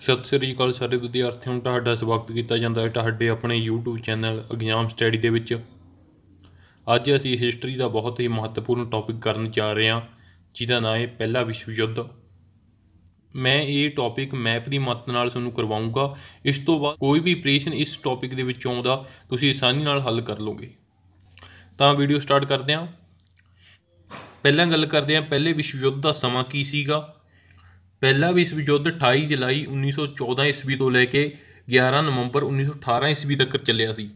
ਸਤਿ ਸ੍ਰੀ ਅਕਾਲ ਸਾਰੇ ਵਿਦਿਆਰਥੀਆਂ ਨੂੰ ਤੁਹਾਡਾ ਸਵਾਗਤ ਕੀਤਾ ਜਾਂਦਾ ਹੈ ਤੁਹਾਡੇ ਆਪਣੇ YouTube ਚੈਨਲ ਐਗਜ਼ਾਮ ਸਟੱਡੀ ਦੇ ਵਿੱਚ ਅੱਜ ਅਸੀਂ ਹਿਸਟਰੀ ਦਾ ਬਹੁਤ ਹੀ ਮਹੱਤਵਪੂਰਨ ਟੌਪਿਕ ਕਰਨ ਜਾ ਰਹੇ ਹਾਂ ਜਿਹਦਾ ਨਾਮ ਹੈ ਪਹਿਲਾ ਵਿਸ਼ਵ ਯੁੱਧ ਮੈਂ ਇਹ ਟੌਪਿਕ ਮੈਪ ਦੀ ਮਦਦ ਨਾਲ ਤੁਹਾਨੂੰ ਕਰਵਾਉਂਗਾ ਇਸ ਤੋਂ ਬਾਅਦ ਕੋਈ ਵੀ ਪ੍ਰਸ਼ਨ ਇਸ ਟੌਪਿਕ ਦੇ ਵਿੱਚ ਆਉਂਦਾ ਤੁਸੀਂ ਆਸਾਨੀ ਨਾਲ ਹੱਲ ਕਰ ਲੋਗੇ ਤਾਂ ਵੀਡੀਓ ਸਟਾਰਟ ਕਰਦੇ ਹਾਂ ਪਹਿਲਾਂ ਗੱਲ ਕਰਦੇ ਹਾਂ ਪਹਿਲੇ ਵਿਸ਼ਵ ਯੁੱਧ ਦਾ ਸਮਾਂ ਕੀ ਸੀਗਾ ਪਹਿਲਾ ਵਿਸ਼ਵ ਯੁੱਧ 28 ਜੁਲਾਈ 1914 ਈਸਵੀ ਤੋਂ ਲੈ ਕੇ 11 ਨਵੰਬਰ 1918 ਈਸਵੀ ਤੱਕ ਚੱਲਿਆ ਸੀ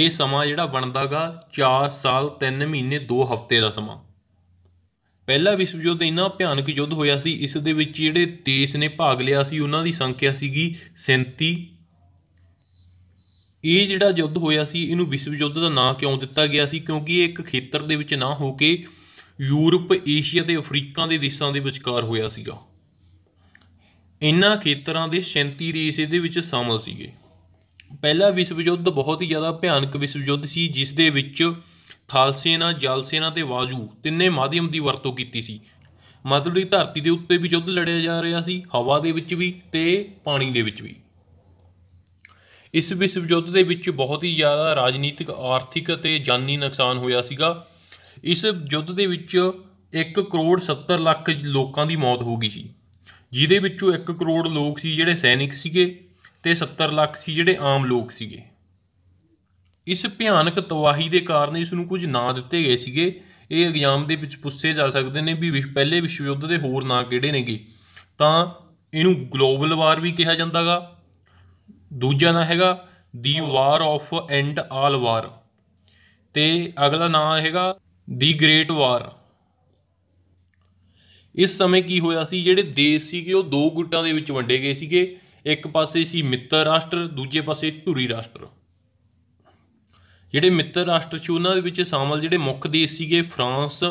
ਇਹ ਸਮਾਂ ਜਿਹੜਾ ਬਣਦਾਗਾ 4 ਸਾਲ 3 ਮਹੀਨੇ 2 ਹਫ਼ਤੇ ਦਾ ਸਮਾਂ ਪਹਿਲਾ ਵਿਸ਼ਵ ਯੁੱਧ ਇੰਨਾ ਭਿਆਨਕ ਯੁੱਧ ਹੋਇਆ ਸੀ ਇਸ ਦੇ ਵਿੱਚ ਜਿਹੜੇ ਦੇਸ਼ ਨੇ ਭਾਗ ਲਿਆ ਸੀ ਉਹਨਾਂ ਦੀ ਸੰਖਿਆ ਸੀਗੀ 37 ਇਹ ਜਿਹੜਾ ਯੁੱਧ ਹੋਇਆ ਸੀ ਇਹਨੂੰ ਵਿਸ਼ਵ ਯੁੱਧ ਦਾ ਨਾਂ ਕਿਉਂ ਦਿੱਤਾ ਗਿਆ ਸੀ ਕਿਉਂਕਿ ਇਹ ਇੱਕ ਖੇਤਰ ਦੇ ਵਿੱਚ ਨਾ ਹੋ ਕੇ ਯੂਰਪ ਏਸ਼ੀਆ ਤੇ ਅਫਰੀਕਾ ਦੇ ਦੇਸ਼ਾਂ ਦੇ ਵਿਚਕਾਰ ਹੋਇਆ ਸੀਗਾ ਇਹਨਾਂ ਖੇਤਰਾਂ ਦੇ 37 ਰੇਸ ਇਹਦੇ ਵਿੱਚ ਸ਼ਾਮਲ ਸੀਗੇ ਪਹਿਲਾ ਵਿਸ਼ਵ ਯੁੱਧ ਬਹੁਤ ਹੀ ਜ਼ਿਆਦਾ ਭਿਆਨਕ ਵਿਸ਼ਵ ਯੁੱਧ ਸੀ ਜਿਸ ਦੇ ਵਿੱਚ ਥਲ ਸੈਨਾ ਜਲ ਸੈਨਾ ਤੇ ਵਾਜੂ ਤਿੰਨੇ ਮਾਧਿਅਮ ਦੀ ਵਰਤੋਂ ਕੀਤੀ ਸੀ ਮਤਲਬ ਇਹ ਧਰਤੀ ਦੇ ਉੱਤੇ ਵੀ ਯੁੱਧ ਲੜਿਆ ਜਾ ਰਿਹਾ ਸੀ ਹਵਾ ਦੇ ਵਿੱਚ ਵੀ ਤੇ ਪਾਣੀ ਦੇ ਵਿੱਚ ਵੀ ਇਸ ਵਿਸ਼ਵ ਯੁੱਧ ਦੇ ਵਿੱਚ ਬਹੁਤ ਹੀ ਜ਼ਿਆਦਾ ਰਾਜਨੀਤਿਕ ਆਰਥਿਕ ਤੇ ਜਾਨੀ ਨੁਕਸਾਨ ਹੋਇਆ ਸੀਗਾ ਇਸ ਯੁੱਧ ਦੇ ਵਿੱਚ 1 ਕਰੋੜ 70 ਲੱਖ ਲੋਕਾਂ ਦੀ ਮੌਤ ਹੋ ਗਈ ਸੀ ਜਿਹਦੇ ਵਿੱਚੋਂ 1 ਕਰੋੜ ਲੋਕ ਸੀ ਜਿਹੜੇ ਸੈਨਿਕ ਸੀਗੇ ਤੇ 70 ਲੱਖ ਸੀ ਜਿਹੜੇ ਆਮ ਲੋਕ ਸੀਗੇ ਇਸ ਭਿਆਨਕ ਤਵਾਹੀ ਦੇ ਕਾਰਨ ਇਸ ਨੂੰ ਕੁਝ ਨਾਂ ਦਿੱਤੇ ਗਏ ਸੀਗੇ ਇਹ ਐਗਜ਼ਾਮ ਦੇ ਵਿੱਚ ਪੁੱਛੇ ਜਾ ਸਕਦੇ ਨੇ ਵੀ ਪਹਿਲੇ ਵਿਸ਼ਵ ਯੁੱਧ ਦੇ ਹੋਰ ਨਾਂ ਕਿਹੜੇ ਨੇਗੇ ਤਾਂ ਇਹਨੂੰ ਗਲੋਬਲ ਵਾਰ ਵੀ ਕਿਹਾ ਜਾਂਦਾਗਾ ਦੂਜਾ ਨਾਂ ਹੈਗਾ ਦੀ ਵਾਰ ਆਫ ਐਂਡ ਆਲ ਵਾਰ ਤੇ ਅਗਲਾ ਨਾਂ ਹੈਗਾ ਦੀ ਗ੍ਰੇਟ ਵਾਰ ਇਸ ਸਮੇਂ ਕੀ ਹੋਇਆ ਸੀ ਜਿਹੜੇ ਦੇਸ਼ ਸੀਗੇ ਉਹ ਦੋ ਗੁੱਟਾਂ ਦੇ ਵਿੱਚ ਵੰਡੇ ਗਏ ਸੀਗੇ ਇੱਕ ਪਾਸੇ ਸੀ ਮਿੱਤਰ ਰਾਸ਼ਟਰ ਦੂਜੇ ਪਾਸੇ ਧੁਰੀ ਰਾਸ਼ਟਰ ਜਿਹੜੇ ਮਿੱਤਰ ਰਾਸ਼ਟਰ ਸੀ ਉਹਨਾਂ ਦੇ ਵਿੱਚ ਸ਼ਾਮਲ ਜਿਹੜੇ ਮੁੱਖ ਦੇਸ਼ ਸੀਗੇ ਫਰਾਂਸ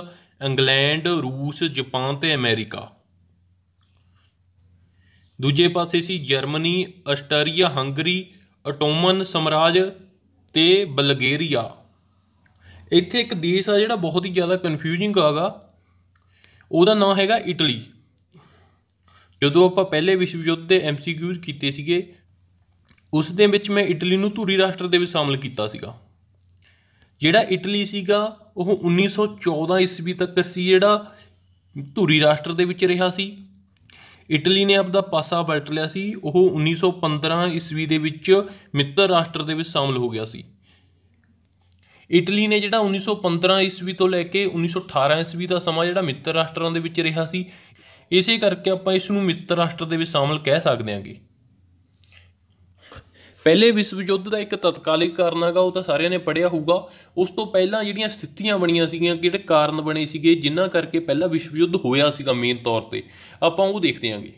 ਇੰਗਲੈਂਡ ਰੂਸ ਜਾਪਾਨ ਤੇ ਅਮਰੀਕਾ ਦੂਜੇ ਪਾਸੇ ਸੀ ਜਰਮਨੀ ਆਸਟਰੀਆ ਹੰਗਰੀ ਆਟੋਮਨ ਸਮਰਾਜ ਤੇ ਬਲਗੇਰੀਆ ਇੱਥੇ ਇੱਕ ਦੇਸ਼ ਆ ਜਿਹੜਾ ਬਹੁਤ ਹੀ ਜ਼ਿਆਦਾ ਕਨਫਿਊਜ਼ਿੰਗ ਆਗਾ ਉਹਦਾ ਨਾਮ ਹੈਗਾ ਇਟਲੀ ਜਦੋਂ ਆਪਾਂ ਪਹਿਲੇ ਵਿਸ਼ਵ ਯੁੱਧ ਦੇ ਐਮਸੀਕਿਊਜ਼ ਕੀਤੇ ਸੀਗੇ ਉਸ ਦੇ ਵਿੱਚ ਮੈਂ ਇਟਲੀ ਨੂੰ ਧੂਰੀ ਰਾਸ਼ਟਰ ਦੇ ਵਿੱਚ ਸ਼ਾਮਲ ਕੀਤਾ ਸੀਗਾ ਜਿਹੜਾ ਇਟਲੀ ਸੀਗਾ ਉਹ 1914 ਈਸਵੀ ਤੱਕ ਸੀ ਜਿਹੜਾ ਧੂਰੀ ਰਾਸ਼ਟਰ ਦੇ ਵਿੱਚ ਰਿਹਾ ਸੀ ਇਟਲੀ ਨੇ ਆਪਦਾ ਪਾਸਾ ਪਲਟ ਲਿਆ ਸੀ ਉਹ 1915 ਈਸਵੀ ਦੇ ਵਿੱਚ ਮਿੱਤਰ ਰਾਸ਼ਟਰ ਦੇ ਵਿੱਚ ਸ਼ਾਮਲ ਹੋ ਗਿਆ ਸੀ ਇਟਲੀ ਨੇ ਜਿਹੜਾ 1915 ਈਸਵੀ ਤੋਂ ਲੈ ਕੇ 1918 ਈਸਵੀ ਦਾ ਸਮਾਂ ਜਿਹੜਾ ਮਿੱਤਰ ਰਾਸ਼ਟਰਾਂ ਦੇ ਵਿੱਚ ਰਿਹਾ ਸੀ ਇਸੇ ਕਰਕੇ ਆਪਾਂ ਇਸ ਨੂੰ ਮਿੱਤਰ ਰਾਸ਼ਟਰ ਦੇ ਵਿੱਚ ਸ਼ਾਮਲ ਕਹਿ ਸਕਦੇ ਹਾਂਗੇ ਪਹਿਲੇ ਵਿਸ਼ਵ ਯੁੱਧ ਦਾ ਇੱਕ ਤਤਕਾਲੀ ਕਾਰਨ ਹੈਗਾ ਉਹ ਤਾਂ ਸਾਰਿਆਂ ਨੇ ਪੜਿਆ ਹੋਊਗਾ ਉਸ ਤੋਂ ਪਹਿਲਾਂ ਜਿਹੜੀਆਂ ਸਥਿਤੀਆਂ ਬਣੀਆਂ ਸੀਗੀਆਂ ਕਿਹੜੇ ਕਾਰਨ ਬਣੇ ਸੀਗੇ ਜਿਨ੍ਹਾਂ ਕਰਕੇ ਪਹਿਲਾ ਵਿਸ਼ਵ ਯੁੱਧ ਹੋਇਆ ਸੀਗਾ ਮੇਨ ਤੌਰ ਤੇ ਆਪਾਂ ਉਹ ਦੇਖਦੇ ਹਾਂਗੇ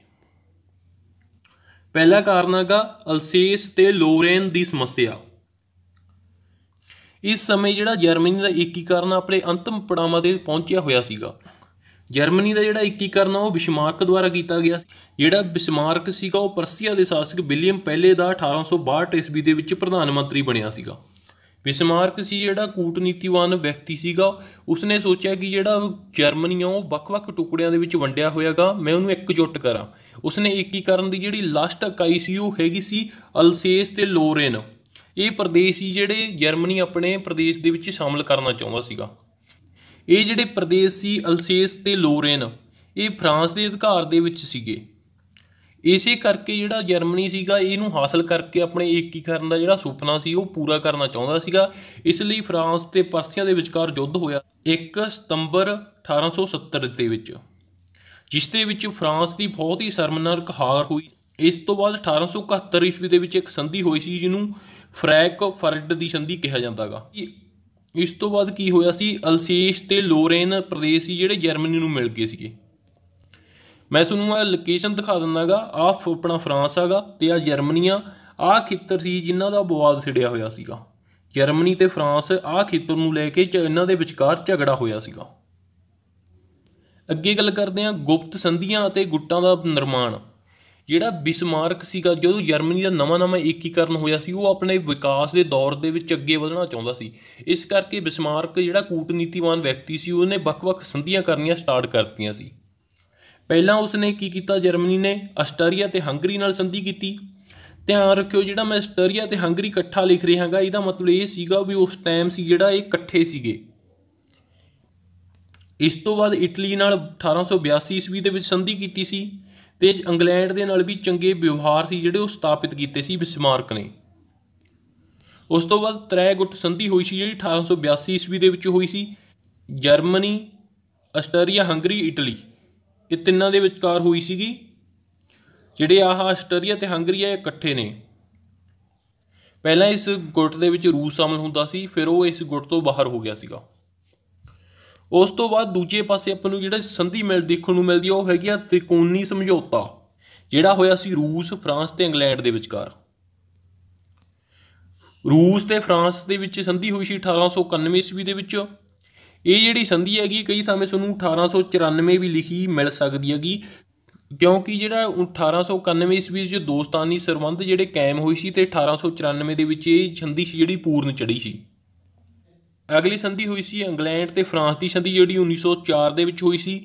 ਪਹਿਲਾ ਕਾਰਨ ਹੈਗਾ ਅਲਸੇਸ ਤੇ ਲੋਰੇਨ ਦੀ ਸਮੱਸਿਆ ਇਸ ਸਮੇਂ ਜਿਹੜਾ ਜਰਮਨੀ ਦਾ ਏਕੀਕਰਨ ਆਪਣੇ ਅੰਤਮ ਪੜਾਵਾਂ ਤੇ ਪਹੁੰਚਿਆ ਹੋਇਆ ਸੀਗਾ ਜਰਮਨੀ ਦਾ ਜਿਹੜਾ ਏਕੀਕਰਨ ਉਹ ਬਿਸਮਾਰਕ ਦੁਆਰਾ ਕੀਤਾ ਗਿਆ ਜਿਹੜਾ ਬਿਸਮਾਰਕ ਸੀਗਾ ਉਹ ਪ੍ਰਸੀਆ ਦੇ ਸ਼ਾਸਕ ਵਿਲੀਅਮ ਪਹਿਲੇ ਦਾ 1862 ਈਸਵੀ ਦੇ ਵਿੱਚ ਪ੍ਰਧਾਨ ਮੰਤਰੀ ਬਣਿਆ ਸੀਗਾ ਬਿਸਮਾਰਕ ਸੀ ਜਿਹੜਾ ਕੂਟਨੀਤੀਵਾਨ ਵਿਅਕਤੀ ਸੀਗਾ ਉਸਨੇ ਸੋਚਿਆ ਕਿ ਜਿਹੜਾ ਜਰਮਨੀ ਆ ਉਹ ਵੱਖ-ਵੱਖ ਟੁਕੜਿਆਂ ਦੇ ਵਿੱਚ ਵੰਡਿਆ ਹੋਇਆਗਾ ਮੈਂ ਉਹਨੂੰ ਇਕਜੁੱਟ ਕਰਾਂ ਉਸਨੇ ਏਕੀਕਰਨ ਦੀ ਜਿਹੜੀ ਲਾਸਟ ਇਕਾਈ ਸੀ ਉਹ ਹੈਗੀ ਸੀ ਅਲਸੇਸ ਤੇ ਲੋਰੇਨ ਇਹ ਪ੍ਰਦੇਸ਼ ਸੀ ਜਿਹੜੇ ਜਰਮਨੀ ਆਪਣੇ ਪ੍ਰਦੇਸ਼ ਦੇ ਵਿੱਚ ਸ਼ਾਮਲ ਕਰਨਾ ਚਾਹੁੰਦਾ ਸੀਗਾ ਇਹ ਜਿਹੜੇ ਪ੍ਰਦੇਸ਼ ਸੀ ਅਲਸੇਸ ਤੇ ਲੋਰੇਨ ਇਹ ਫਰਾਂਸ ਦੇ ਅਧਿਕਾਰ ਦੇ ਵਿੱਚ ਸੀਗੇ ਇਸੇ ਕਰਕੇ ਜਿਹੜਾ ਜਰਮਨੀ ਸੀਗਾ ਇਹਨੂੰ ਹਾਸਲ ਕਰਕੇ ਆਪਣੇ ਏਕੀਕਰਨ ਦਾ ਜਿਹੜਾ ਸੁਪਨਾ ਸੀ ਉਹ ਪੂਰਾ ਕਰਨਾ ਚਾਹੁੰਦਾ ਸੀਗਾ ਇਸ ਲਈ ਫਰਾਂਸ ਤੇ ਪਰਸੀਆ ਦੇ ਵਿਚਕਾਰ ਯੁੱਧ ਹੋਇਆ 1 ਸਤੰਬਰ 1870 ਦੇ ਵਿੱਚ ਜਿਸ ਦੇ ਵਿੱਚ ਫਰਾਂਸ ਦੀ ਬਹੁਤ ਹੀ ਸ਼ਰਮਨਾਕ ਹਾਰ ਹੋਈ ਇਸ ਤੋਂ ਬਾਅਦ 1871 ਈਸਵੀ ਦੇ ਵਿੱਚ ਇੱਕ ਸੰਧੀ ਹੋਈ ਸੀ ਜਿਹਨੂੰ ਫ੍ਰੈਂਕ ਫਰਡ ਦੀ ਸੰਧੀ ਕਿਹਾ ਜਾਂਦਾ ਹੈਗਾ ਇਸ ਤੋਂ ਬਾਅਦ ਕੀ ਹੋਇਆ ਸੀ ਅਲਸੇਸ਼ ਤੇ ਲੋਰੇਨ ਪ੍ਰਦੇਸ਼ ਸੀ ਜਿਹੜੇ ਜਰਮਨੀ ਨੂੰ ਮਿਲ ਗਏ ਸੀਗੇ ਮੈਂ ਤੁਹਾਨੂੰ ਇਹ ਲੋਕੇਸ਼ਨ ਦਿਖਾ ਦਿੰਦਾਗਾ ਆਹ ਆਪਣਾ ਫਰਾਂਸ ਹੈਗਾ ਤੇ ਆ ਜਰਮਨੀ ਆ ਖੇਤਰ ਸੀ ਜਿਨ੍ਹਾਂ ਦਾ ਬਵਾਦ ਛਿੜਿਆ ਹੋਇਆ ਸੀਗਾ ਜਰਮਨੀ ਤੇ ਫਰਾਂਸ ਆ ਖੇਤਰ ਨੂੰ ਲੈ ਕੇ ਇਹਨਾਂ ਦੇ ਵਿਚਕਾਰ ਝਗੜਾ ਹੋਇਆ ਸੀਗਾ ਅੱਗੇ ਗੱਲ ਕਰਦੇ ਹਾਂ ਗੁਪਤ ਸੰਧੀਆਂ ਅਤੇ ਗੁੱਟਾਂ ਦਾ ਨਿਰਮਾਣ ਜਿਹੜਾ ਬਿਸਮਾਰਕ ਸੀਗਾ ਜਦੋਂ ਜਰਮਨੀ ਦਾ ਨਵਾਂ-ਨਵਾਂ ਏਕੀਕਰਨ ਹੋਇਆ ਸੀ ਉਹ ਆਪਣੇ ਵਿਕਾਸ ਦੇ ਦੌਰ ਦੇ ਵਿੱਚ ਅੱਗੇ ਵਧਣਾ ਚਾਹੁੰਦਾ ਸੀ ਇਸ ਕਰਕੇ ਬਿਸਮਾਰਕ ਜਿਹੜਾ ਕੂਟਨੀਤੀਵਾਨ ਵਿਅਕਤੀ ਸੀ ਉਹਨੇ ਵੱਖ-ਵੱਖ ਸੰਧੀਆਂ ਕਰਨੀਆਂ ਸਟਾਰਟ ਕਰਤੀਆਂ ਸੀ ਪਹਿਲਾਂ ਉਸਨੇ ਕੀ ਕੀਤਾ ਜਰਮਨੀ ਨੇ ਆਸਟਰੀਆ ਤੇ ਹੰਗਰੀ ਨਾਲ ਸੰਧੀ ਕੀਤੀ ਧਿਆਨ ਰੱਖਿਓ ਜਿਹੜਾ ਮੈਂ ਆਸਟਰੀਆ ਤੇ ਹੰਗਰੀ ਇਕੱਠਾ ਲਿਖ ਰਿਹਾ ਹਾਂਗਾ ਇਹਦਾ ਮਤਲਬ ਇਹ ਸੀਗਾ ਵੀ ਉਸ ਟਾਈਮ ਸੀ ਜਿਹੜਾ ਇਹ ਇਕੱਠੇ ਸੀਗੇ ਇਸ ਤੋਂ ਬਾਅਦ ਇਟਲੀ ਨਾਲ 1882 ਈਸਵੀ ਦੇ ਵਿੱਚ ਸੰਧੀ ਕੀਤੀ ਸੀ ਤੇ ਇੰਗਲੈਂਡ ਦੇ ਨਾਲ ਵੀ ਚੰਗੇ ਵਿਵਹਾਰ ਸੀ ਜਿਹੜੇ ਉਹ ਸਥਾਪਿਤ ਕੀਤੇ ਸੀ ਬਿਸਮਾਰਕ ਨੇ ਉਸ ਤੋਂ ਬਾਅਦ ਤ੍ਰੈ ਗੁੱਟ ਸੰਧੀ ਹੋਈ ਸੀ ਜਿਹੜੀ 1882 ਈਸਵੀ ਦੇ ਵਿੱਚ ਹੋਈ ਸੀ ਜਰਮਨੀ ਆਸਟਰੀਆ ਹੰਗਰੀ ਇਟਲੀ ਇਹ ਤਿੰਨਾਂ ਦੇ ਵਿਚਕਾਰ ਹੋਈ ਸੀਗੀ ਜਿਹੜੇ ਆਹ ਆਸਟਰੀਆ ਤੇ ਹੰਗਰੀ ਆ ਇਕੱਠੇ ਨੇ ਪਹਿਲਾਂ ਇਸ ਗੁੱਟ ਦੇ ਵਿੱਚ ਰੂਸ ਸ਼ਾਮਲ ਹੁੰਦਾ ਸੀ ਫਿਰ ਉਹ ਇਸ ਗੁੱਟ ਤੋਂ ਬਾਹਰ ਹੋ ਗਿਆ ਸੀਗਾ ਉਸ ਤੋਂ ਬਾਅਦ ਦੂਜੇ ਪਾਸੇ ਆਪਾਂ ਨੂੰ ਜਿਹੜਾ ਸੰਧੀ ਮਿਲ ਦੇਖਣ ਨੂੰ ਮਿਲਦੀ ਆ ਉਹ ਹੈਗੀ ਆ ਤ੍ਰਿਕੋਣੀ ਸਮਝੌਤਾ ਜਿਹੜਾ ਹੋਇਆ ਸੀ ਰੂਸ ਫਰਾਂਸ ਤੇ ਇੰਗਲੈਂਡ ਦੇ ਵਿਚਕਾਰ ਰੂਸ ਤੇ ਫਰਾਂਸ ਦੇ ਵਿੱਚ ਸੰਧੀ ਹੋਈ ਸੀ 1891 ਈਸਵੀ ਦੇ ਵਿੱਚ ਇਹ ਜਿਹੜੀ ਸੰਧੀ ਹੈਗੀ ਕਈ ਥਾਵੇਂ ਤੁਹਾਨੂੰ 1894 ਵੀ ਲਿਖੀ ਮਿਲ ਸਕਦੀ ਹੈਗੀ ਕਿਉਂਕਿ ਜਿਹੜਾ 1891 ਈਸਵੀ ਵਿੱਚ ਦੋਸਤਾਨੀ ਸਰਬੰਧ ਜਿਹੜੇ ਕਾਇਮ ਹੋਈ ਸੀ ਤੇ 1894 ਦੇ ਵਿੱਚ ਇਹ ਸੰਧੀ ਸੀ ਜਿਹੜੀ ਪੂਰਨ ਚੜੀ ਸੀ ਅਗਲੀ ਸੰਧੀ ਹੋਈ ਸੀ ਇੰਗਲੈਂਡ ਤੇ ਫਰਾਂਸ ਦੀ ਸੰਧੀ ਜਿਹੜੀ 1904 ਦੇ ਵਿੱਚ ਹੋਈ ਸੀ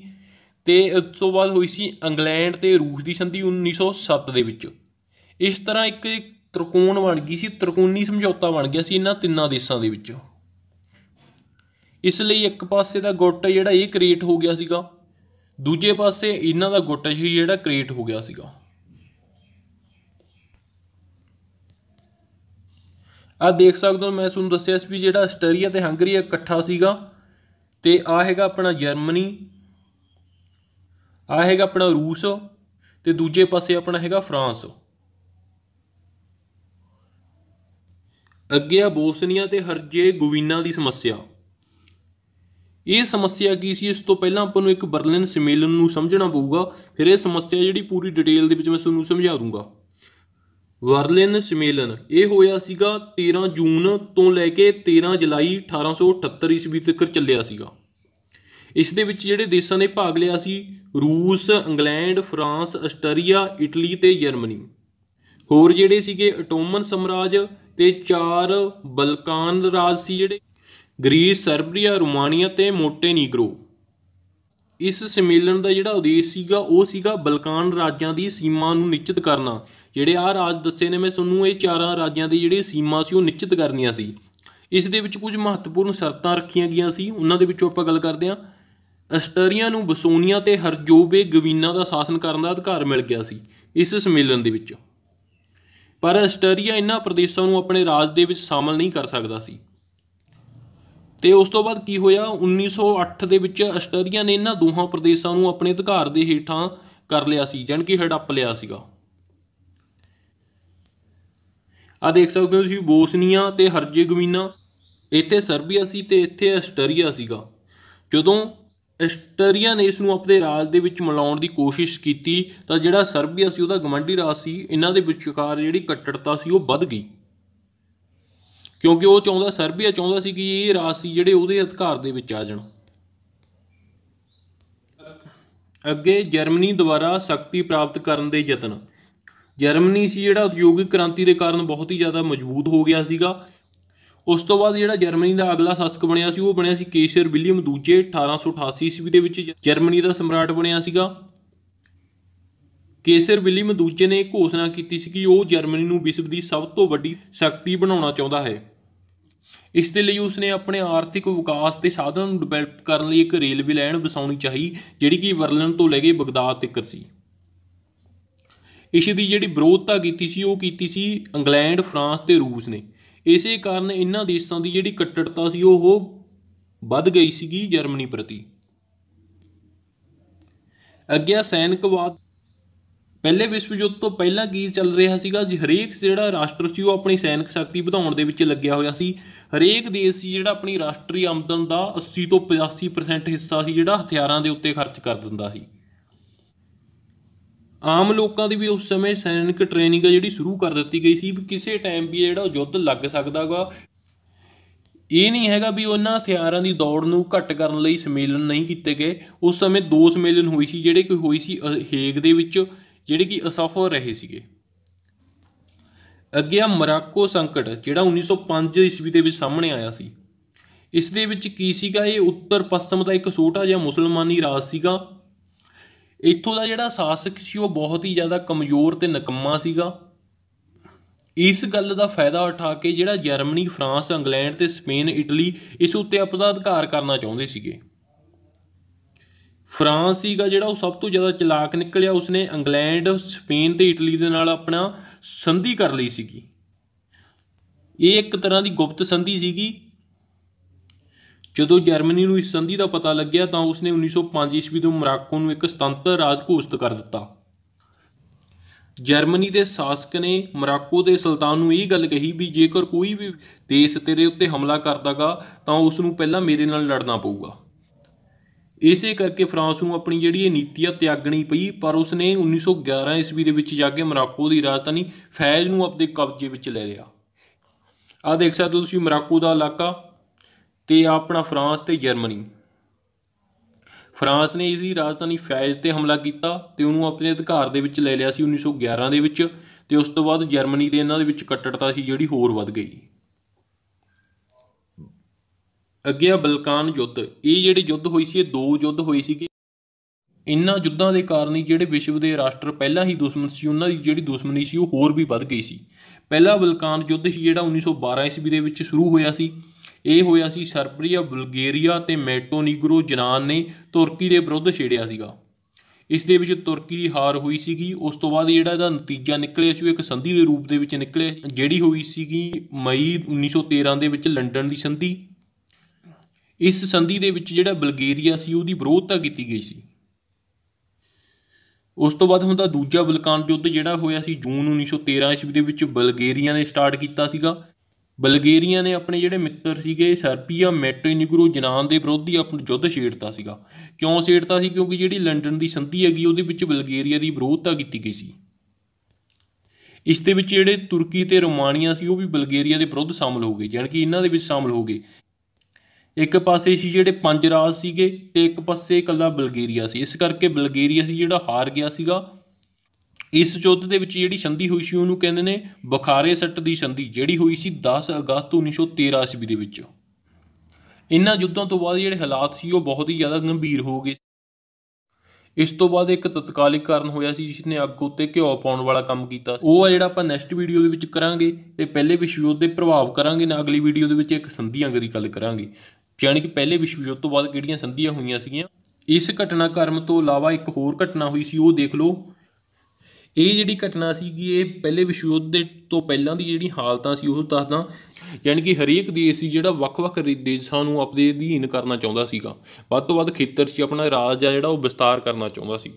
ਤੇ ਉਸ ਤੋਂ ਬਾਅਦ ਹੋਈ ਸੀ ਇੰਗਲੈਂਡ ਤੇ ਰੂਸ ਦੀ ਸੰਧੀ 1907 ਦੇ ਵਿੱਚ ਇਸ ਤਰ੍ਹਾਂ ਇੱਕ ਤ੍ਰਿਕੋਣ ਬਣ ਗਈ ਸੀ ਤ੍ਰਿਕੋਣੀ ਸਮਝੌਤਾ ਬਣ ਗਿਆ ਸੀ ਇਹਨਾਂ ਤਿੰਨਾਂ ਦੇਸ਼ਾਂ ਦੇ ਵਿੱਚ ਇਸ ਲਈ ਇੱਕ ਪਾਸੇ ਦਾ ਗੁੱਟ ਜਿਹੜਾ ਇਹ ਕ੍ਰੀਏਟ ਹੋ ਗਿਆ ਸੀਗਾ ਦੂਜੇ ਪਾਸੇ ਇਹਨਾਂ ਦਾ ਗੁੱਟ ਜਿਹੜਾ ਕ੍ਰੀਏਟ ਹੋ ਗਿਆ ਸੀਗਾ ਆ ਦੇਖ ਸਕਦੇ ਹੋ ਮੈਂ ਤੁਹਾਨੂੰ ਦੱਸਿਆ ਸੀ ਵੀ ਜਿਹੜਾ ਆਸਟਰੀਆ ਤੇ ਹੰਗਰੀ ਇਕੱਠਾ ਸੀਗਾ ਤੇ ਆ ਹੈਗਾ ਆਪਣਾ ਜਰਮਨੀ ਆ ਹੈਗਾ ਆਪਣਾ ਰੂਸ ਤੇ ਦੂਜੇ ਪਾਸੇ ਆਪਣਾ ਹੈਗਾ ਫਰਾਂਸ ਅੱਗੇ ਆ ਬੋਸਨੀਆ ਤੇ ਹਰਜੇ ਹਰਜੇਗੋਵਿਨਾ ਦੀ ਸਮੱਸਿਆ ਇਹ ਸਮੱਸਿਆ ਕੀ ਸੀ ਇਸ ਤੋਂ ਪਹਿਲਾਂ ਆਪਾਂ ਨੂੰ ਇੱਕ ਬਰਲਿਨ ਸਮੇਲਨ ਨੂੰ ਸਮਝਣਾ ਪਊਗਾ ਫਿਰ ਇਹ ਸਮੱਸਿਆ ਜਿਹੜੀ ਪੂਰੀ ਡਿਟੇਲ ਦੇ ਵਿੱਚ ਮੈਂ ਤੁਹਾਨੂੰ ਸਮਝਾ ਦੂੰਗਾ ਵਰਲਿਨ ਸਮੇਲਨ ਇਹ ਹੋਇਆ ਸੀਗਾ 13 ਜੂਨ ਤੋਂ ਲੈ ਕੇ 13 ਜੁਲਾਈ 1878 ਈਸਵੀ ਤੱਕ ਚੱਲਿਆ ਸੀਗਾ ਇਸ ਦੇ ਵਿੱਚ ਜਿਹੜੇ ਦੇਸ਼ਾਂ ਨੇ ਭਾਗ ਲਿਆ ਸੀ ਰੂਸ ਇੰਗਲੈਂਡ ਫਰਾਂਸ ਆਸਟਰੀਆ ਇਟਲੀ ਤੇ ਜਰਮਨੀ ਹੋਰ ਜਿਹੜੇ ਸੀਗੇ ਓਟੋਮਨ ਸਮਰਾਜ ਤੇ ਚਾਰ ਬਲਕਾਨ ਰਾਜ ਸੀ ਜਿਹੜੇ ਗ੍ਰੀਸ ਸਰਬੀਆ ਰੋਮਾਨੀਆ ਤੇ ਮੋਟੇ ਨੀਗਰੋ ਇਸ ਸਮੇਲਨ ਦਾ ਜਿਹੜਾ ਉਦੇਸ਼ ਸੀਗਾ ਉਹ ਸੀਗਾ ਬਲਕਾਨ ਰਾਜਾਂ ਦੀ ਸੀਮਾ ਨੂੰ ਨਿਸ਼ਚਿਤ ਕਰਨਾ ਜਿਹੜੇ ਆ ਰਾਜ ਦੱਸੇ ਨੇ ਮੈਂ ਤੁਹਾਨੂੰ ਇਹ ਚਾਰਾਂ ਰਾਜਿਆਂ ਦੀ ਜਿਹੜੀ ਸੀਮਾ ਸੀ ਉਹ ਨਿਸ਼ਚਿਤ ਕਰਨੀਆਂ ਸੀ ਇਸ ਦੇ ਵਿੱਚ ਕੁਝ ਮਹੱਤਵਪੂਰਨ ਸ਼ਰਤਾਂ ਰੱਖੀਆਂ ਗਈਆਂ ਸੀ ਉਹਨਾਂ ਦੇ ਵਿੱਚੋਂ ਆਪਾਂ ਗੱਲ ਕਰਦੇ ਹਾਂ ਅਸਟਰੀਆ ਨੂੰ ਬਸੋਨੀਆ ਤੇ ਹਰਜੋਬੇ ਗਵੀਨਾ ਦਾ ਸ਼ਾਸਨ ਕਰਨ ਦਾ ਅਧਿਕਾਰ ਮਿਲ ਗਿਆ ਸੀ ਇਸ ਸੰਮੇਲਨ ਦੇ ਵਿੱਚ ਪਰ ਅਸਟਰੀਆ ਇਹਨਾਂ ਪ੍ਰਦੇਸ਼ਾਂ ਨੂੰ ਆਪਣੇ ਰਾਜ ਦੇ ਵਿੱਚ ਸ਼ਾਮਲ ਨਹੀਂ ਕਰ ਸਕਦਾ ਸੀ ਤੇ ਉਸ ਤੋਂ ਬਾਅਦ ਕੀ ਹੋਇਆ 1908 ਦੇ ਵਿੱਚ ਅਸਟਰੀਆ ਨੇ ਇਹਨਾਂ ਦੋਹਾਂ ਪ੍ਰਦੇਸ਼ਾਂ ਨੂੰ ਆਪਣੇ ਅਧਿਕਾਰ ਦੇ ਹੇਠਾਂ ਕਰ ਲਿਆ ਸੀ ਜਾਨਕਿ ਹੜੱਪ ਲਿਆ ਸੀਗਾ ਆ ਦੇਖ ਸਕਦੇ ਹੋ ਤੁਸੀਂ ਬੋਸਨੀਆ ਤੇ ਹਰਜੇਗਵੀਨਾ ਇੱਥੇ ਸਰਬੀਆ ਸੀ ਤੇ ਇੱਥੇ ਆਸਟਰੀਆ ਸੀਗਾ ਜਦੋਂ ਆਸਟਰੀਆ ਨੇ ਇਸ ਨੂੰ ਆਪਣੇ ਰਾਜ ਦੇ ਵਿੱਚ ਮਿਲਾਉਣ ਦੀ ਕੋਸ਼ਿਸ਼ ਕੀਤੀ ਤਾਂ ਜਿਹੜਾ ਸਰਬੀਆ ਸੀ ਉਹਦਾ ਗਵੰਡੀ ਰਾਜ ਸੀ ਇਹਨਾਂ ਦੇ ਵਿਚਕਾਰ ਜਿਹੜੀ ਕੱਟੜਤਾ ਸੀ ਉਹ ਵੱਧ ਗਈ ਕਿਉਂਕਿ ਉਹ ਚਾਹੁੰਦਾ ਸਰਬੀਆ ਚਾਹੁੰਦਾ ਸੀ ਕਿ ਇਹ ਰਾਜ ਸੀ ਜਿਹੜੇ ਉਹਦੇ ਅਧਿਕਾਰ ਦੇ ਵਿੱਚ ਆ ਜਾਣ ਅੱਗੇ ਜਰਮਨੀ ਦੁਆਰਾ ਸ਼ਕਤੀ ਪ੍ਰਾਪਤ ਕਰਨ ਦੇ ਯਤਨ ਜਰਮਨੀ ਸੀ ਜਿਹੜਾ ਉਦਯੋਗਿਕ ਕ੍ਰਾਂਤੀ ਦੇ ਕਾਰਨ ਬਹੁਤ ਹੀ ਜ਼ਿਆਦਾ ਮਜ਼ਬੂਤ ਹੋ ਗਿਆ ਸੀਗਾ ਉਸ ਤੋਂ ਬਾਅਦ ਜਿਹੜਾ ਜਰਮਨੀ ਦਾ ਅਗਲਾ ਸ਼ਾਸਕ ਬਣਿਆ ਸੀ ਉਹ ਬਣਿਆ ਸੀ ਕੇਸਰ ਵਿਲੀਅਮ ਦੂਜੇ 1888 ਈਸਵੀ ਦੇ ਵਿੱਚ ਜਰਮਨੀ ਦਾ ਸਮਰਾਟ ਬਣਿਆ ਸੀਗਾ ਕੇਸਰ ਵਿਲੀਅਮ ਦੂਜੇ ਨੇ ਘੋਸ਼ਣਾ ਕੀਤੀ ਸੀ ਕਿ ਉਹ ਜਰਮਨੀ ਨੂੰ ਵਿਸ਼ਵ ਦੀ ਸਭ ਤੋਂ ਵੱਡੀ ਸ਼ਕਤੀ ਬਣਾਉਣਾ ਚਾਹੁੰਦਾ ਹੈ ਇਸ ਦੇ ਲਈ ਉਸਨੇ ਆਪਣੇ ਆਰਥਿਕ ਵਿਕਾਸ ਤੇ ਸਾਧਨ ਨੂੰ ਡਿਵੈਲਪ ਕਰਨ ਲਈ ਇੱਕ ਰੇਲਵੇ ਲਾਈਨ ਵਸਾਉਣੀ ਚਾਹੀ ਜਿਹੜੀ ਕਿ ਬਰਲਿਨ ਤੋਂ ਲੈ ਕੇ ਬਗਦਾਦ ਤੱਕ ਸੀ ਇਸ ਦੀ ਜਿਹੜੀ ਵਿਰੋਧਤਾ ਕੀਤੀ ਸੀ ਉਹ ਕੀਤੀ ਸੀ ਇੰਗਲੈਂਡ ਫਰਾਂਸ ਤੇ ਰੂਸ ਨੇ ਇਸੇ ਕਾਰਨ ਇਹਨਾਂ ਦੇਸ਼ਾਂ ਦੀ ਜਿਹੜੀ ਕੱਟੜਤਾ ਸੀ ਉਹ ਵੱਧ ਗਈ ਸੀਗੀ ਜਰਮਨੀ ਪ੍ਰਤੀ ਅੱਗੇ ਸੈਨਿਕਵਾਦ ਪਹਿਲੇ ਵਿਸ਼ਵ ਯੁੱਧ ਤੋਂ ਪਹਿਲਾਂ ਕੀ ਚੱਲ ਰਿਹਾ ਸੀਗਾ ਜੀ ਹਰੇਕ ਜਿਹੜਾ ਰਾਸ਼ਟਰ ਸੀ ਉਹ ਆਪਣੀ ਸੈਨਿਕ ਸ਼ਕਤੀ ਵਧਾਉਣ ਦੇ ਵਿੱਚ ਲੱਗਿਆ ਹੋਇਆ ਸੀ ਹਰੇਕ ਦੇਸ਼ ਸੀ ਜਿਹੜਾ ਆਪਣੀ ਰਾਸ਼ਟਰੀ ਆਮਦਨ ਦਾ 80 ਤੋਂ 85% ਹਿੱਸਾ ਸੀ ਜਿਹੜਾ ਹਥਿਆਰਾਂ ਦੇ ਉੱਤੇ ਖਰਚ ਕਰ ਦਿੰਦਾ ਸੀ ਆਮ ਲੋਕਾਂ ਦੀ ਵੀ ਉਸ ਸਮੇਂ ਸੈਨਿਕ ਟ੍ਰੇਨਿੰਗ ਜਿਹੜੀ ਸ਼ੁਰੂ ਕਰ ਦਿੱਤੀ ਗਈ ਸੀ ਵੀ ਕਿਸੇ ਟਾਈਮ ਵੀ ਜਿਹੜਾ ਉਹ ਯੁੱਧ ਲੱਗ ਸਕਦਾਗਾ ਇਹ ਨਹੀਂ ਹੈਗਾ ਵੀ ਉਹਨਾਂ ਹਥਿਆਰਾਂ ਦੀ ਦੌੜ ਨੂੰ ਘੱਟ ਕਰਨ ਲਈ ਸਮੇਲਨ ਨਹੀਂ ਕੀਤੇ ਗਏ ਉਸ ਸਮੇਂ ਦੋ ਸਮੇਲਨ ਹੋਈ ਸੀ ਜਿਹੜੇ ਕੋਈ ਹੋਈ ਸੀ ਹੇਗ ਦੇ ਵਿੱਚ ਜਿਹੜੇ ਕਿ ਅਸਫਲ ਰਹੇ ਸੀਗੇ ਅੱਗੇ ਆ ਮਰਾਕੋ ਸੰਕਟ ਜਿਹੜਾ 1905 ਈਸਵੀ ਦੇ ਵਿੱਚ ਸਾਹਮਣੇ ਆਇਆ ਸੀ ਇਸ ਦੇ ਵਿੱਚ ਕੀ ਸੀਗਾ ਇਹ ਉੱਤਰ ਪੱਛਮ ਦਾ ਇੱਕ ਛੋਟਾ ਜਿਹਾ ਮੁਸਲਮਾਨੀ ਰਾਜ ਸੀਗਾ ਇੱਥੋਂ ਦਾ ਜਿਹੜਾ ਸ਼ਾਸਕ ਸੀ ਉਹ ਬਹੁਤ ਹੀ ਜ਼ਿਆਦਾ ਕਮਜ਼ੋਰ ਤੇ ਨਕਮਾ ਸੀਗਾ ਇਸ ਗੱਲ ਦਾ ਫਾਇਦਾ ਉਠਾ ਕੇ ਜਿਹੜਾ ਜਰਮਨੀ ਫਰਾਂਸ ਇੰਗਲੈਂਡ ਤੇ ਸਪੇਨ ਇਟਲੀ ਇਸ ਉੱਤੇ ਆਪਣਾ ਅਧਿਕਾਰ ਕਰਨਾ ਚਾਹੁੰਦੇ ਸੀਗੇ ਫਰਾਂਸ ਸੀਗਾ ਜਿਹੜਾ ਉਹ ਸਭ ਤੋਂ ਜ਼ਿਆਦਾ ਚਲਾਕ ਨਿਕਲਿਆ ਉਸਨੇ ਇੰਗਲੈਂਡ ਸਪੇਨ ਤੇ ਇਟਲੀ ਦੇ ਨਾਲ ਆਪਣਾ ਸੰਧੀ ਕਰ ਲਈ ਸੀਗੀ ਇਹ ਇੱਕ ਤਰ੍ਹਾਂ ਦੀ ਗੁਪਤ ਸੰਧੀ ਸੀਗੀ ਜਦੋਂ ਜਰਮਨੀ ਨੂੰ ਇਸ ਸੰਧੀ ਦਾ ਪਤਾ ਲੱਗਿਆ ਤਾਂ ਉਸਨੇ 1905 ਈਸਵੀ ਨੂੰ ਮਰਾਕੋ ਨੂੰ ਇੱਕ ਸੁਤੰਤਰ ਰਾਜ ਘੋਸ਼ਿਤ ਕਰ ਦਿੱਤਾ ਜਰਮਨੀ ਦੇ ਸ਼ਾਸਕ ਨੇ ਮਰਾਕੋ ਦੇ ਸੁਲਤਾਨ ਨੂੰ ਇਹ ਗੱਲ ਕਹੀ ਵੀ ਜੇਕਰ ਕੋਈ ਵੀ ਦੇਸ਼ ਤੇਰੇ ਉੱਤੇ ਹਮਲਾ ਕਰਦਾਗਾ ਤਾਂ ਉਸ ਨੂੰ ਪਹਿਲਾਂ ਮੇਰੇ ਨਾਲ ਲੜਨਾ ਪਊਗਾ ਇਸੇ ਕਰਕੇ ਫਰਾਂਸ ਨੂੰ ਆਪਣੀ ਜਿਹੜੀ ਇਹ ਨੀਤੀ ਆ ਤਿਆਗਣੀ ਪਈ ਪਰ ਉਸਨੇ 1911 ਈਸਵੀ ਦੇ ਵਿੱਚ ਜਾ ਕੇ ਮਰਾਕੋ ਦੀ ਰਾਜਧਾਨੀ ਫੈਜ਼ ਨੂੰ ਆਪਣੇ ਕਬਜ਼ੇ ਵਿੱਚ ਲੈ ਲਿਆ ਆ ਦੇਖ ਸਕਦੇ ਹੋ ਤੁਸੀਂ ਮਰਾਕੋ ਦਾ ਇਲਾਕਾ ਤੇ ਆਪਣਾ ਫਰਾਂਸ ਤੇ ਜਰਮਨੀ ਫਰਾਂਸ ਨੇ ਇਹਦੀ ਰਾਜਧਾਨੀ ਫੈਜ਼ 'ਤੇ ਹਮਲਾ ਕੀਤਾ ਤੇ ਉਹਨੂੰ ਆਪਣੇ ਅਧਿਕਾਰ ਦੇ ਵਿੱਚ ਲੈ ਲਿਆ ਸੀ 1911 ਦੇ ਵਿੱਚ ਤੇ ਉਸ ਤੋਂ ਬਾਅਦ ਜਰਮਨੀ ਦੇ ਇਹਨਾਂ ਦੇ ਵਿੱਚ ਕੱਟੜਤਾ ਸੀ ਜਿਹੜੀ ਹੋਰ ਵੱਧ ਗਈ ਅੱਗੇ ਆ ਬਲਕਾਨ ਯੁੱਧ ਇਹ ਜਿਹੜੇ ਯੁੱਧ ਹੋਈ ਸੀ ਇਹ ਦੋ ਯੁੱਧ ਹੋਈ ਸੀਗੇ ਇਨ੍ਹਾਂ ਯੁੱਧਾਂ ਦੇ ਕਾਰਨ ਹੀ ਜਿਹੜੇ ਵਿਸ਼ਵ ਦੇ ਰਾਸ਼ਟਰ ਪਹਿਲਾਂ ਹੀ ਦੁਸ਼ਮਣ ਸੀ ਉਹਨਾਂ ਦੀ ਜਿਹੜੀ ਦੁਸ਼ਮਣੀ ਸੀ ਉਹ ਹੋਰ ਵੀ ਵੱਧ ਗਈ ਸੀ ਪਹਿਲਾ ਬਲਕਾਨ ਯੁੱਧ ਸੀ ਜਿਹੜਾ 1912 ਈਸਵੀ ਦੇ ਵਿੱਚ ਸ਼ੁਰੂ ਹੋਇਆ ਸੀ ਇਹ ਹੋਇਆ ਸੀ ਸਰਬੀਆ ਬਲਗੇਰੀਆ ਤੇ ਮੈਟੋਨੀਗਰੋ ਜਨਾਨ ਨੇ ਤੁਰਕੀ ਦੇ ਵਿਰੁੱਧ ਛੇੜਿਆ ਸੀਗਾ ਇਸ ਦੇ ਵਿੱਚ ਤੁਰਕੀ ਦੀ ਹਾਰ ਹੋਈ ਸੀਗੀ ਉਸ ਤੋਂ ਬਾਅਦ ਜਿਹੜਾ ਇਹਦਾ ਨਤੀਜਾ ਨਿਕਲਿਆ ਸੀ ਇੱਕ ਸੰਧੀ ਦੇ ਰੂਪ ਦੇ ਵਿੱਚ ਨਿਕਲੇ ਜਿਹੜੀ ਹੋਈ ਸੀਗੀ ਮਈ 1913 ਦੇ ਵਿੱਚ ਲੰਡਨ ਦੀ ਸੰਧੀ ਇਸ ਸੰਧੀ ਦੇ ਵਿੱਚ ਜਿਹੜਾ ਬਲਗੇਰੀਆ ਸੀ ਉਹਦੀ ਵਿਰੋਧਤਾ ਕੀਤੀ ਗਈ ਸੀ ਉਸ ਤੋਂ ਬਾਅਦ ਹੁੰਦਾ ਦੂਜਾ ਬਲਕਾਨ ਯੁੱਧ ਜਿਹੜਾ ਹੋਇਆ ਸੀ ਜੂਨ 1913 ਈਸਵੀ ਦੇ ਵਿੱਚ ਬਲਗੇਰੀਆ ਨੇ ਸਟਾਰਟ ਕੀਤਾ ਸੀਗਾ ਬਲਗੇਰੀਆ ਨੇ ਆਪਣੇ ਜਿਹੜੇ ਮਿੱਤਰ ਸੀਗੇ ਸਰਪੀਆ ਮੈਟੋਨਿਗਰੋ ਜਨਾਨ ਦੇ ਵਿਰੋਧੀ ਆਪਣਾ ਯੁੱਧ ਛੇੜਤਾ ਸੀਗਾ ਕਿਉਂ ਛੇੜਤਾ ਸੀ ਕਿਉਂਕਿ ਜਿਹੜੀ ਲੰਡਨ ਦੀ ਸੰਧੀ ਹੈਗੀ ਉਹਦੇ ਵਿੱਚ ਬਲਗੇਰੀਆ ਦੀ ਵਿਰੋਧਤਾ ਕੀਤੀ ਗਈ ਸੀ ਇਸ ਦੇ ਵਿੱਚ ਜਿਹੜੇ ਤੁਰਕੀ ਤੇ ਰੋਮਾਨੀਆ ਸੀ ਉਹ ਵੀ ਬਲਗੇਰੀਆ ਦੇ ਵਿਰੁੱਧ ਸ਼ਾਮਲ ਹੋ ਗਏ ਜਾਨਕਿ ਇਹਨਾਂ ਦੇ ਵਿੱਚ ਸ਼ਾਮਲ ਹੋ ਗਏ ਇੱਕ ਪਾਸੇ ਸੀ ਜਿਹੜੇ ਪੰਜ ਰਾਜ ਸੀਗੇ ਤੇ ਇੱਕ ਪਾਸੇ ਇਕੱਲਾ ਬਲਗੇਰੀਆ ਸੀ ਇਸ ਕਰਕੇ ਬਲਗੇਰੀਆ ਸੀ ਜਿਹੜਾ ਹਾਰ ਗਿਆ ਸੀਗਾ ਇਸ ਯੁੱਧ ਦੇ ਵਿੱਚ ਜਿਹੜੀ ਸੰਧੀ ਹੋਈ ਸੀ ਉਹਨੂੰ ਕਹਿੰਦੇ ਨੇ ਬੁਖਾਰੇ ਸੱਟ ਦੀ ਸੰਧੀ ਜਿਹੜੀ ਹੋਈ ਸੀ 10 ਅਗਸਤ 1913 ਈਸਵੀ ਦੇ ਵਿੱਚ ਇਨ੍ਹਾਂ ਯੁੱਧਾਂ ਤੋਂ ਬਾਅਦ ਜਿਹੜੇ ਹਾਲਾਤ ਸੀ ਉਹ ਬਹੁਤ ਹੀ ਜ਼ਿਆਦਾ ਗੰਭੀਰ ਹੋ ਗਏ ਇਸ ਤੋਂ ਬਾਅਦ ਇੱਕ ਤਤਕਾਲਿਕ ਕਾਰਨ ਹੋਇਆ ਸੀ ਜਿਸ ਨੇ ਅੱਗ ਉੱਤੇ ਘਿਓ ਪਾਉਣ ਵਾਲਾ ਕੰਮ ਕੀਤਾ ਉਹ ਆ ਜਿਹੜਾ ਆਪਾਂ ਨੈਕਸਟ ਵੀਡੀਓ ਦੇ ਵਿੱਚ ਕਰਾਂਗੇ ਤੇ ਪਹਿਲੇ ਵਿਸ਼ਵ ਯੁੱਧ ਦੇ ਪ੍ਰਭਾਵ ਕਰਾਂਗੇ ਨਾ ਅਗਲੀ ਵੀਡੀਓ ਦੇ ਵਿੱਚ ਇੱਕ ਸੰਧੀਆਂ ਦੀ ਗੱਲ ਕਰਾਂਗੇ ਯਾਨੀ ਕਿ ਪਹਿਲੇ ਵਿਸ਼ਵ ਯੁੱਧ ਤੋਂ ਬਾਅਦ ਕਿਹੜੀਆਂ ਸੰਧੀਆਂ ਹੋਈਆਂ ਸੀਗੀਆਂ ਇਸ ਘਟਨਾਕ੍ਰਮ ਤੋਂ ਇਲਾਵਾ ਇੱਕ ਹੋਰ ਘਟਨਾ ਹੋਈ ਸੀ ਉਹ ਦੇਖ ਲਓ ਇਹ ਜਿਹੜੀ ਘਟਨਾ ਸੀਗੀ ਇਹ ਪਹਿਲੇ ਵਿਸ਼ਵ ਯੁੱਧ ਦੇ ਤੋਂ ਪਹਿਲਾਂ ਦੀ ਜਿਹੜੀ ਹਾਲਤਾਂ ਸੀ ਉਹ ਦੱਸਦਾ ਯਾਨੀ ਕਿ ਹਰੇਕ ਦੇਸ਼ ਸੀ ਜਿਹੜਾ ਵੱਖ-ਵੱਖ ਦੇਸ਼ਾਂ ਨੂੰ ਆਪਣੇ ਅਧੀਨ ਕਰਨਾ ਚਾਹੁੰਦਾ ਸੀਗਾ ਵੱਧ ਤੋਂ ਵੱਧ ਖੇਤਰ 'ਚ ਆਪਣਾ ਰਾਜ ਆ ਜਿਹੜਾ ਉਹ ਵਿਸਤਾਰ ਕਰਨਾ ਚਾਹੁੰਦਾ ਸੀ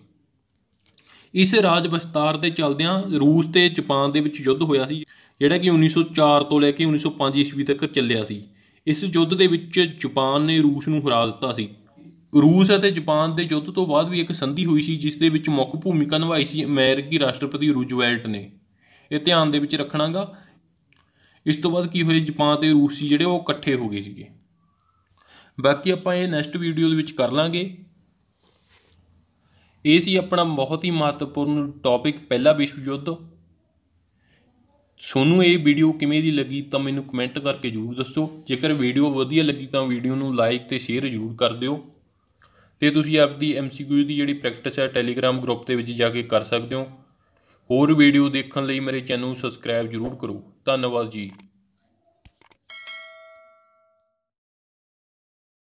ਇਸ ਰਾਜ ਵਿਸਤਾਰ ਦੇ ਚੱਲਦਿਆਂ ਰੂਸ ਤੇ ਜਾਪਾਨ ਦੇ ਵਿੱਚ ਯੁੱਧ ਹੋਇਆ ਸੀ ਜਿਹੜਾ ਕਿ 1904 ਤੋਂ ਲੈ ਕੇ 1905 ਈਸਵੀ ਤੱਕ ਚੱਲਿਆ ਸੀ ਇਸ ਯੁੱਧ ਦੇ ਵਿੱਚ ਜਾਪਾਨ ਨੇ ਰੂਸ ਨੂੰ ਹਰਾ ਦਿੱਤਾ ਸੀ ਰੂਸ ਅਤੇ ਜਾਪਾਨ ਦੇ ਯੁੱਧ ਤੋਂ ਬਾਅਦ ਵੀ ਇੱਕ ਸੰਧੀ ਹੋਈ ਸੀ ਜਿਸ ਦੇ ਵਿੱਚ ਮੁੱਖ ਭੂਮਿਕਾ ਨਿਭਾਈ ਸੀ ਅਮਰੀਕੀ ਰਾਸ਼ਟਰਪਤੀ ਰੂਜ਼ਵੈਲਟ ਨੇ ਇਹ ਧਿਆਨ ਦੇ ਵਿੱਚ ਰੱਖਣਾਗਾ ਇਸ ਤੋਂ ਬਾਅਦ ਕੀ ਹੋਇਆ ਜਾਪਾਨ ਤੇ ਰੂਸ ਸੀ ਜਿਹੜੇ ਉਹ ਇਕੱਠੇ ਹੋ ਗਏ ਸੀਗੇ ਬਾਕੀ ਆਪਾਂ ਇਹ ਨੈਕਸਟ ਵੀਡੀਓ ਦੇ ਵਿੱਚ ਕਰ ਲਾਂਗੇ ਇਹ ਸੀ ਆਪਣਾ ਬਹੁਤ ਹੀ ਮਹੱਤਵਪੂਰਨ ਟੌਪਿਕ ਪਹਿਲਾ ਵਿਸ਼ਵ ਯੁੱਧ ਸੋਨੂੰ ਇਹ ਵੀਡੀਓ ਕਿਵੇਂ ਦੀ ਲੱਗੀ ਤਾਂ ਮੈਨੂੰ ਕਮੈਂਟ ਕਰਕੇ ਜ਼ਰੂਰ ਦੱਸੋ ਜੇਕਰ ਵੀਡੀਓ ਵਧੀਆ ਲੱਗੀ ਤਾਂ ਵੀਡੀਓ ਨੂੰ ਲਾਈਕ ਤੇ ਸ਼ੇਅਰ ਜ਼ਰੂਰ ਕਰ ਦਿਓ ਤੇ ਤੁਸੀਂ ਆਪਦੀ ਐਮਸੀਕਿਊ ਦੀ ਜਿਹੜੀ ਪ੍ਰੈਕਟਿਸ ਹੈ ਟੈਲੀਗ੍ਰਾਮ ਗਰੁੱਪ ਦੇ ਵਿੱਚ ਜਾ ਕੇ ਕਰ ਸਕਦੇ ਹੋ ਹੋਰ ਵੀਡੀਓ ਦੇਖਣ ਲਈ ਮੇਰੇ ਚੈਨਲ ਨੂੰ ਸਬਸਕ੍ਰਾਈਬ ਜ਼ਰੂਰ ਕਰੋ ਧੰਨਵਾਦ ਜੀ